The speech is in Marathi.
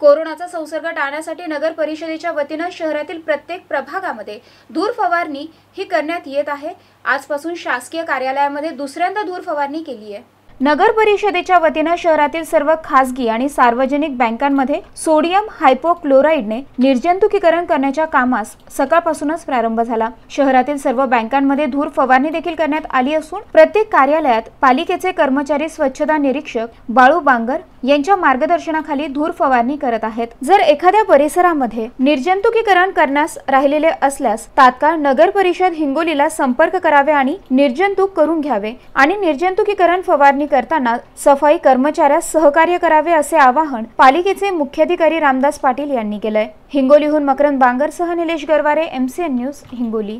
कोरोनाचा संसर्ग टाळण्यासाठी नगर परिषदेच्या वतीनं शहरातील प्रत्येक प्रभागामध्ये धूर फवारणी ही करण्यात येत आहे आजपासून शासकीय कार्यालयामध्ये दुसऱ्यांदा धूर फवारणी केली आहे नगर परिषदेच्या वतीनं शहरातील सर्व खासगी आणि सार्वजनिक बँकांमध्ये सोडियम हायपोक्लोराईडने निर्जंतुकीकरण करण्याच्या कामास सकाळपासूनच प्रारंभ झाला शहरातील सर्व बँकांमध्ये धूर फवारणी देखील करण्यात आली असून प्रत्येक कार्यालयात पालिकेचे कर्मचारी स्वच्छता निरीक्षक बाळू बांगर यांच्या मार्गदर्शनाखाली धूर फवारणी करत आहेत जर एखाद्या परिसरामध्ये निर्जंतुकीकरण करण्यास राहिलेले असल्यास तात्काळ नगर परिषद हिंगोलीला संपर्क करावे आणि निर्जंतुक करून घ्यावे आणि निर्जंतुकीकरण फवारणी करताना सफाई कर्मचाऱ्यास सहकार्य करावे असे आवाहन पालिकेचे मुख्याधिकारी रामदास पाटील यांनी केलंय हिंगोलीहून मकरंद बांगरसह निलेश गरवारे एमसीएन न्यूज हिंगोली